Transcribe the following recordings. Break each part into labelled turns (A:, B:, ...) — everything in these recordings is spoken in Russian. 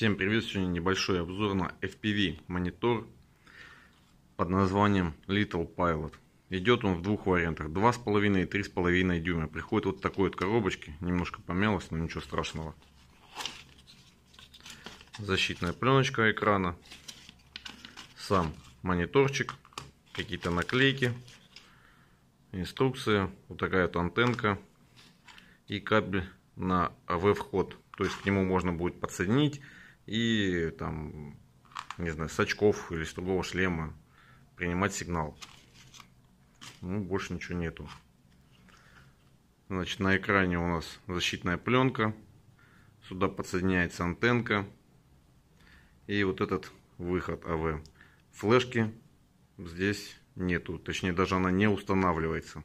A: Всем привет! Сегодня небольшой обзор на FPV монитор под названием Little Pilot. Идет он в двух вариантах 2,5 и 3,5 дюйма. Приходит вот такой вот коробочки. Немножко помялось, но ничего страшного. Защитная пленочка экрана. Сам мониторчик. Какие-то наклейки. Инструкция. Вот такая вот антенка. И кабель на AV-вход. То есть к нему можно будет подсоединить и там, не знаю, с очков или с другого шлема принимать сигнал. Ну, больше ничего нету. Значит, на экране у нас защитная пленка. Сюда подсоединяется антенка. И вот этот выход АВ. Флешки здесь нету. Точнее, даже она не устанавливается.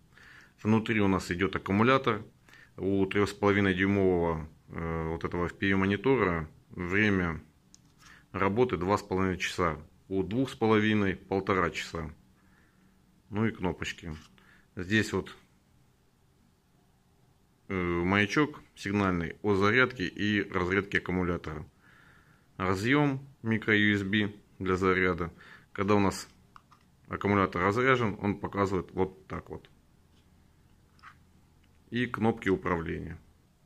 A: Внутри у нас идет аккумулятор. У 3,5 дюймового э, вот этого FPV монитора Время работы 2,5 часа. У 2,5 полтора часа. Ну и кнопочки. Здесь вот э, маячок сигнальный о зарядке и разрядке аккумулятора. Разъем USB для заряда. Когда у нас аккумулятор разряжен, он показывает вот так вот. И кнопки управления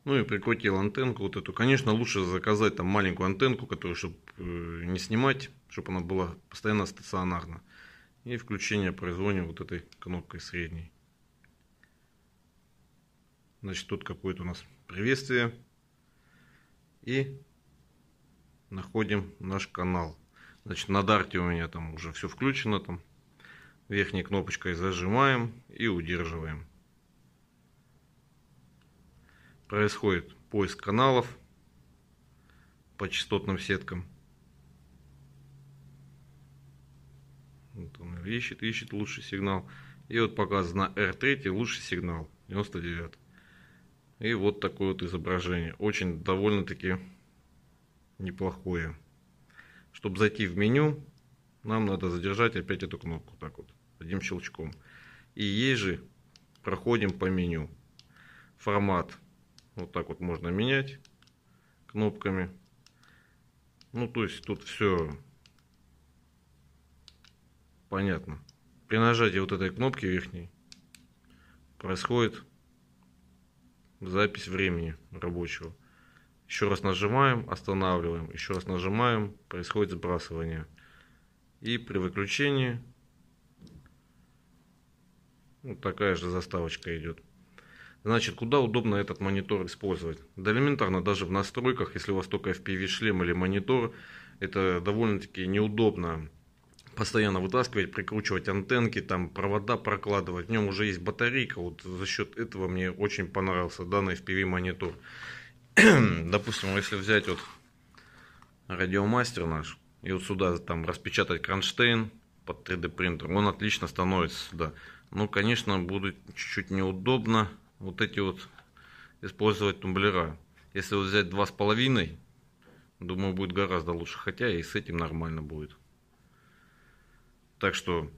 A: ну и прикрутил антенку вот эту. Конечно, лучше заказать там маленькую антенку, которую, чтобы э, не снимать, чтобы она была постоянно стационарна. И включение производим вот этой кнопкой средней. Значит, тут какое-то у нас приветствие. И находим наш канал. Значит, на дарте у меня там уже все включено. Там верхней кнопочкой зажимаем и удерживаем происходит поиск каналов по частотным сеткам. Вот он ищет, ищет лучший сигнал. И вот показано R3 лучший сигнал 99. И вот такое вот изображение. Очень довольно-таки неплохое. Чтобы зайти в меню, нам надо задержать опять эту кнопку. Так вот, одним щелчком. И ей же проходим по меню. Формат вот так вот можно менять кнопками. Ну, то есть тут все понятно. При нажатии вот этой кнопки верхней происходит запись времени рабочего. Еще раз нажимаем, останавливаем, еще раз нажимаем, происходит сбрасывание. И при выключении вот такая же заставочка идет. Значит, куда удобно этот монитор использовать? Да элементарно, даже в настройках, если у вас только FPV шлем или монитор, это довольно-таки неудобно постоянно вытаскивать, прикручивать антенки, там провода прокладывать. В нем уже есть батарейка. Вот за счет этого мне очень понравился данный FPV монитор. Допустим, если взять вот радиомастер наш и вот сюда там распечатать кронштейн под 3D принтер, он отлично становится сюда. Ну, конечно, будет чуть-чуть неудобно, вот эти вот использовать тумблера. Если вот взять два с половиной, думаю, будет гораздо лучше. Хотя и с этим нормально будет. Так что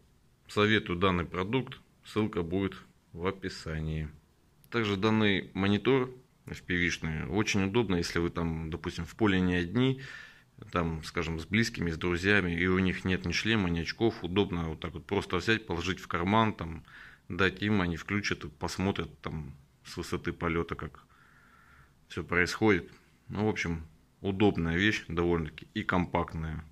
A: советую данный продукт. Ссылка будет в описании. Также данный монитор fpv очень удобно, если вы там, допустим, в поле не одни, там, скажем, с близкими, с друзьями, и у них нет ни шлема, ни очков, удобно вот так вот просто взять, положить в карман, там, дать им, они включат и посмотрят там с высоты полета, как все происходит. Ну, в общем, удобная вещь довольно-таки и компактная.